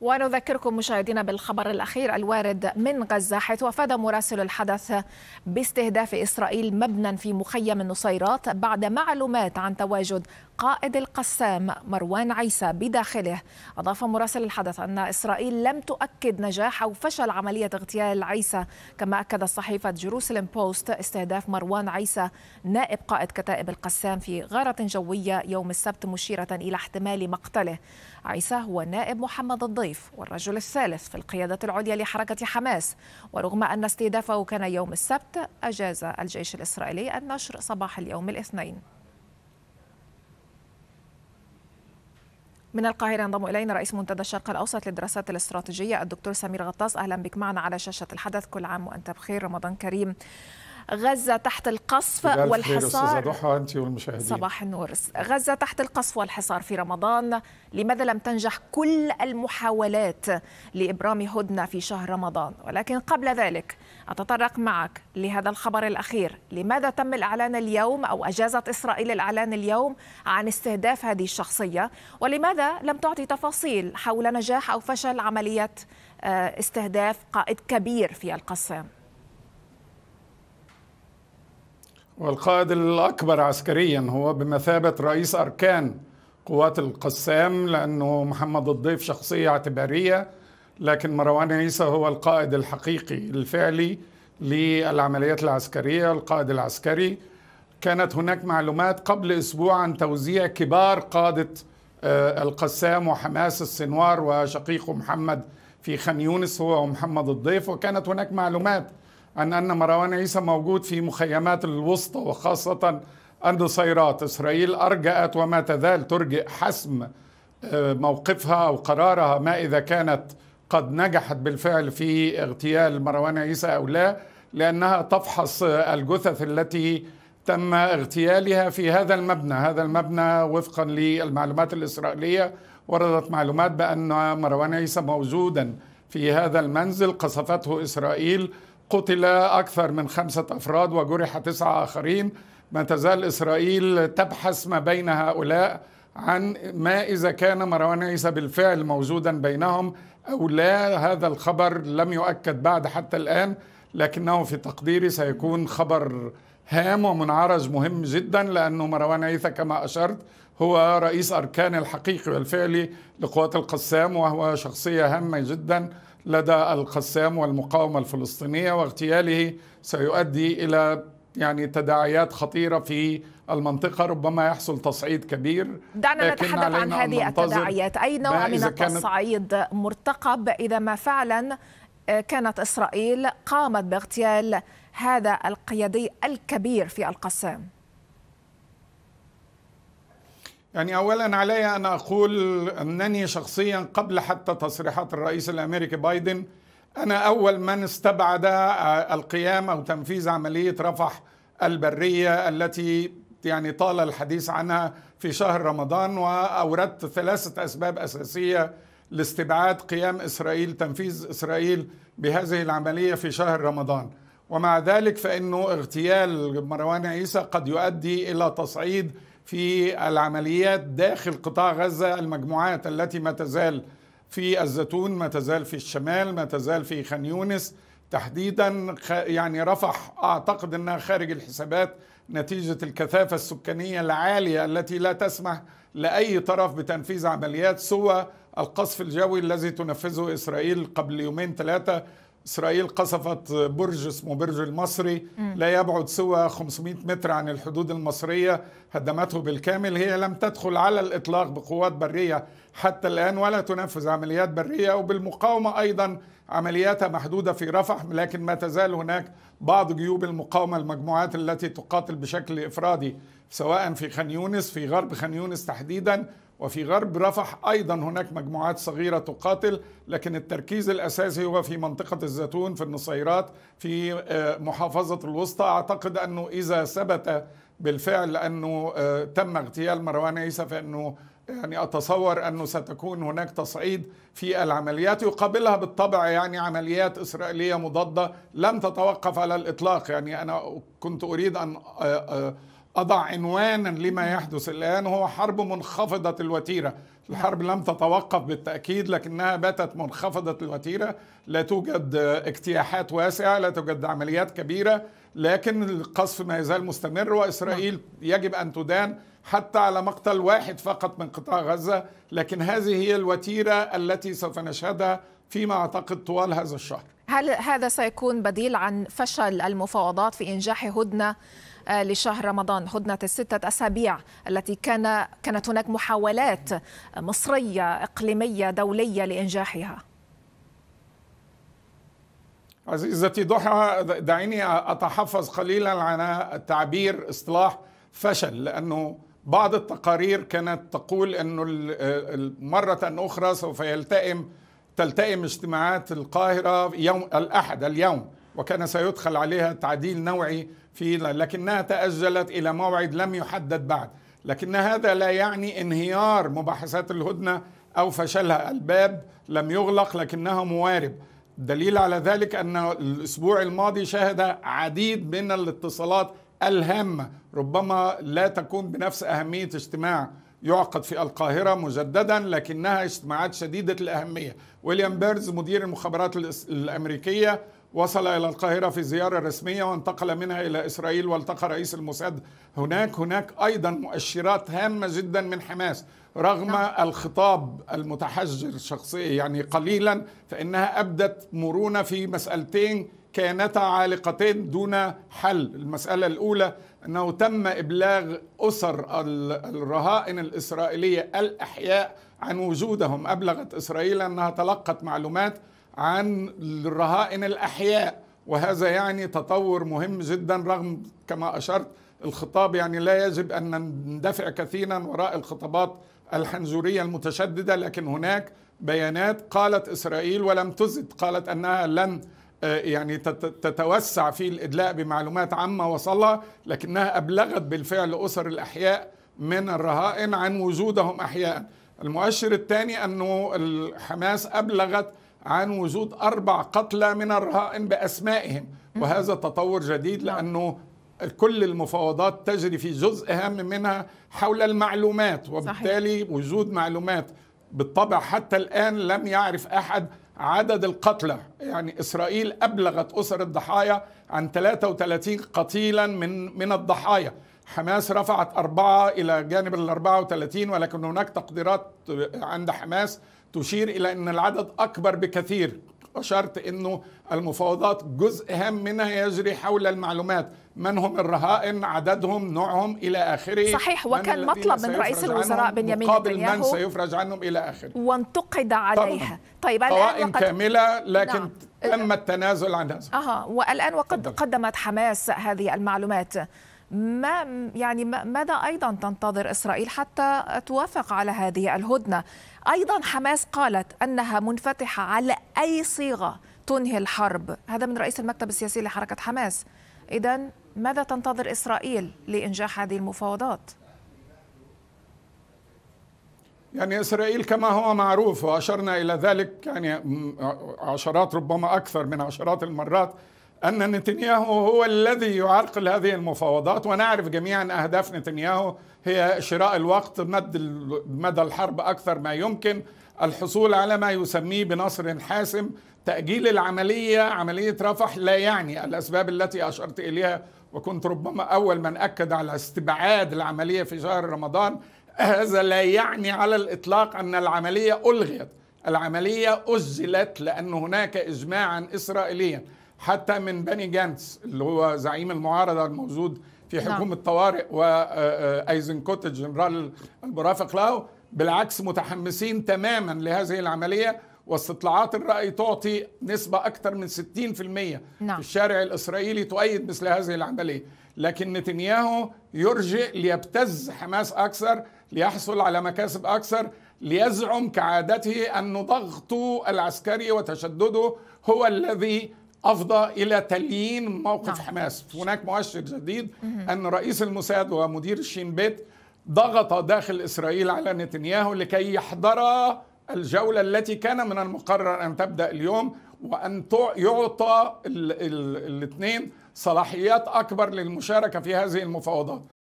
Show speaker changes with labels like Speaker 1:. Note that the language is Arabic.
Speaker 1: ونذكركم مشاهدينا بالخبر الأخير الوارد من غزة حيث أفاد مراسل الحدث باستهداف إسرائيل مبنى في مخيم النصيرات بعد معلومات عن تواجد قائد القسام مروان عيسى بداخله أضاف مراسل الحدث أن إسرائيل لم تؤكد نجاح أو فشل عملية اغتيال عيسى كما أكدت صحيفة جيروسلم بوست استهداف مروان عيسى نائب قائد كتائب القسام في غارة جوية يوم السبت مشيرة إلى احتمال مقتله عيسى هو نائب محمد الضيف الضيف والرجل الثالث في القيادة العليا لحركة حماس ورغم أن استهدافه كان يوم السبت أجاز الجيش الإسرائيلي النشر صباح اليوم الاثنين من القاهرة ينضم إلينا رئيس منتدى الشرق الأوسط للدراسات الاستراتيجية الدكتور سمير غطاس أهلا بك معنا على شاشة الحدث كل عام وأنت بخير رمضان كريم غزة تحت القصف والحصار ضحى
Speaker 2: أنت والمشاهدين صباح
Speaker 1: النور غزة تحت القصف والحصار في رمضان لماذا لم تنجح كل المحاولات لإبرام هدنة في شهر رمضان ولكن قبل ذلك أتطرق معك لهذا الخبر الأخير لماذا تم الإعلان اليوم أو أجازت إسرائيل الإعلان اليوم عن استهداف هذه الشخصية ولماذا لم تعطي تفاصيل حول نجاح أو فشل عملية آه، استهداف قائد كبير في القسام
Speaker 2: والقائد الأكبر عسكريا هو بمثابة رئيس أركان قوات القسام لأنه محمد الضيف شخصية اعتبارية لكن مروان عيسى هو القائد الحقيقي الفعلي للعمليات العسكرية القائد العسكري كانت هناك معلومات قبل أسبوع عن توزيع كبار قادة آه، القسام وحماس السنوار وشقيقه محمد في خان يونس هو محمد الضيف وكانت هناك معلومات عن أن مروان عيسى موجود في مخيمات الوسطى وخاصة النصيرات إسرائيل أرجأت وما تزال ترجئ حسم آه، موقفها أو قرارها ما إذا كانت قد نجحت بالفعل في اغتيال مروان عيسى أو لا لأنها تفحص الجثث التي تم اغتيالها في هذا المبنى هذا المبنى وفقا للمعلومات الإسرائيلية وردت معلومات بأن مروان عيسى موجودا في هذا المنزل قصفته إسرائيل قتل أكثر من خمسة أفراد وجرح تسعة آخرين ما تزال إسرائيل تبحث ما بين هؤلاء عن ما إذا كان مروان عيسى بالفعل موجودا بينهم أو لا هذا الخبر لم يؤكد بعد حتى الآن لكنه في تقديري سيكون خبر هام ومنعرج مهم جدا لأنه مروان عيسى كما أشرت هو رئيس أركان الحقيقي والفعلي لقوات القسام وهو شخصية هامة جدا لدى القسام والمقاومة الفلسطينية واغتياله سيؤدي إلى يعني تداعيات خطيرة في المنطقة ربما يحصل تصعيد كبير دعنا نتحدث عن هذه التداعيات أي نوع من التصعيد
Speaker 1: مرتقب إذا ما فعلا آه، كانت إسرائيل قامت باغتيال هذا القيادي الكبير في القسام
Speaker 2: يعني اولا علي ان اقول انني شخصيا قبل حتى تصريحات الرئيس الامريكي بايدن انا اول من استبعد آه، القيام او تنفيذ عمليه رفح البريه التي يعني طال الحديث عنها في شهر رمضان واوردت ثلاثه اسباب اساسيه لاستبعاد قيام اسرائيل تنفيذ اسرائيل بهذه العمليه في شهر رمضان ومع ذلك فانه اغتيال مروان عيسى قد يؤدي الى تصعيد في العمليات داخل قطاع غزة المجموعات التي ما تزال في الزيتون ما تزال في الشمال ما تزال في خان يونس تحديدا يعني رفح أعتقد أنها خارج الحسابات نتيجة الكثافة السكانية العالية التي لا تسمح لأي طرف بتنفيذ عمليات سوى القصف الجوي الذي تنفذه إسرائيل قبل يومين ثلاثة إسرائيل قصفت برج اسمه برج المصري لا يبعد سوى 500 متر عن الحدود المصرية هدمته بالكامل هي لم تدخل على الإطلاق بقوات برية حتى الآن ولا تنفذ عمليات برية وبالمقاومة أيضا عملياتها محدودة في رفح لكن ما تزال هناك بعض جيوب المقاومة المجموعات التي تقاتل بشكل إفرادي سواء في خان يونس في غرب خان يونس تحديدا وفي غرب رفح أيضا هناك مجموعات صغيرة تقاتل لكن التركيز الأساسي هو في منطقة الزيتون في النصيرات في آه، محافظة الوسطى أعتقد أنه إذا ثبت بالفعل أنه آه، تم اغتيال مروان عيسى فأنه يعني أتصور أنه ستكون هناك تصعيد في العمليات يقابلها بالطبع يعني عمليات إسرائيلية مضادة لم تتوقف على الإطلاق يعني أنا كنت أريد أن آه، أضع عنوانا لما يحدث الآن هو حرب منخفضة الوتيرة الحرب لم تتوقف بالتأكيد لكنها باتت منخفضة الوتيرة لا توجد اجتياحات واسعة لا توجد عمليات كبيرة لكن القصف ما يزال مستمر وإسرائيل نعم. يجب أن تدان حتى على مقتل واحد فقط من قطاع غزة لكن هذه هي الوتيرة التي سوف نشهدها فيما أعتقد طوال هذا الشهر
Speaker 1: هل هذا سيكون بديل عن فشل المفاوضات في إنجاح هدنة آه، لشهر رمضان هدنة الستة أسابيع التي كان كانت هناك محاولات مصرية إقليمية دولية لإنجاحها
Speaker 2: عزيزتي ضحى دعيني أتحفظ قليلا عن تعبير إصلاح فشل لأنه بعض التقارير كانت تقول أنه مرة أخرى سوف يلتئم تلتئم اجتماعات القاهرة يوم الأحد اليوم وكان سيدخل عليها تعديل نوعي في لكنها تأجلت إلى موعد لم يحدد بعد لكن هذا لا يعني انهيار مباحثات الهدنة أو فشلها الباب لم يغلق لكنها موارب دليل على ذلك أن الأسبوع الماضي شهد عديد من الاتصالات الهامة ربما لا تكون بنفس أهمية اجتماع يعقد في القاهرة مجددا لكنها اجتماعات شديدة الأهمية ويليام بيرز مدير المخابرات الأمريكية وصل إلى القاهرة في زيارة رسمية وانتقل منها إلى إسرائيل والتقى رئيس الموساد هناك هناك أيضا مؤشرات هامة جدا من حماس رغم نعم. الخطاب المتحجر شخصيا يعني قليلا فإنها أبدت مرونة في مسألتين كانتا عالقتين دون حل المسألة الأولى أنه تم إبلاغ أسر الرهائن الإسرائيلية الأحياء عن وجودهم أبلغت إسرائيل أنها تلقت معلومات عن الرهائن الأحياء وهذا يعني تطور مهم جدا رغم كما أشرت الخطاب يعني لا يجب أن ندفع كثيرا وراء الخطابات الحنجورية المتشددة لكن هناك بيانات قالت إسرائيل ولم تزد قالت أنها لن آه، يعني تتوسع في الادلاء بمعلومات عامه وصلها لكنها ابلغت بالفعل اسر الاحياء من الرهائن عن وجودهم احياء. المؤشر الثاني انه حماس ابلغت عن وجود اربع قتلى من الرهائن باسمائهم وهذا تطور جديد نعم. لانه كل المفاوضات تجري في جزء هام منها حول المعلومات وبالتالي وجود معلومات بالطبع حتى الان لم يعرف احد عدد القتلى يعني إسرائيل أبلغت أسر الضحايا عن 33 قتيلا من من الضحايا حماس رفعت أربعة إلى جانب ال 34 ولكن هناك تقديرات عند حماس تشير إلى أن العدد أكبر بكثير أشرت أنه المفاوضات جزء هام منها يجري حول المعلومات من هم الرهائن عددهم نوعهم إلى آخره صحيح وكان مطلب من رئيس الوزراء بنيامين نتنياهو من سيفرج عنهم إلى آخره
Speaker 1: وانتقد عليها طيب الآن وقد... كاملة لكن نعم.
Speaker 2: تم التنازل عن هذا
Speaker 1: أها والآن وقد قدمت حماس هذه المعلومات ما يعني ماذا ايضا تنتظر اسرائيل حتى توافق على هذه الهدنه؟ ايضا حماس قالت انها منفتحه على اي صيغه تنهي الحرب، هذا من رئيس المكتب السياسي لحركه حماس. اذا ماذا تنتظر اسرائيل لانجاح هذه المفاوضات؟
Speaker 2: يعني اسرائيل كما هو معروف واشرنا الى ذلك يعني عشرات ربما اكثر من عشرات المرات أن نتنياهو هو الذي يعرقل هذه المفاوضات ونعرف جميعا أهداف نتنياهو هي شراء الوقت مد مدى الحرب أكثر ما يمكن الحصول على ما يسميه بنصر حاسم تأجيل العملية عملية رفح لا يعني الأسباب التي أشرت إليها وكنت ربما أول من أكد على استبعاد العملية في شهر رمضان هذا لا يعني على الإطلاق أن العملية ألغيت العملية أجلت لأن هناك إجماعا إسرائيليا حتى من بني جانتس اللي هو زعيم المعارضه الموجود في نعم. حكومه نعم. طوارئ وايزنكوت آه، آه، الجنرال المرافق له بالعكس متحمسين تماما لهذه العمليه واستطلاعات الرأي تعطي نسبة أكثر من 60% نعم. في الشارع الإسرائيلي تؤيد مثل هذه العملية لكن نتنياهو يرجئ ليبتز حماس أكثر ليحصل على مكاسب أكثر ليزعم كعادته أن ضغطه العسكري وتشدده هو الذي افضى الى تليين موقف نعم. حماس نعم. هناك مؤشر جديد مم. ان رئيس الموساد ومدير الشين بيت ضغط داخل اسرائيل على نتنياهو لكي يحضر الجوله التي كان من المقرر ان تبدا اليوم وان يعطى الاثنين صلاحيات اكبر للمشاركه في هذه المفاوضات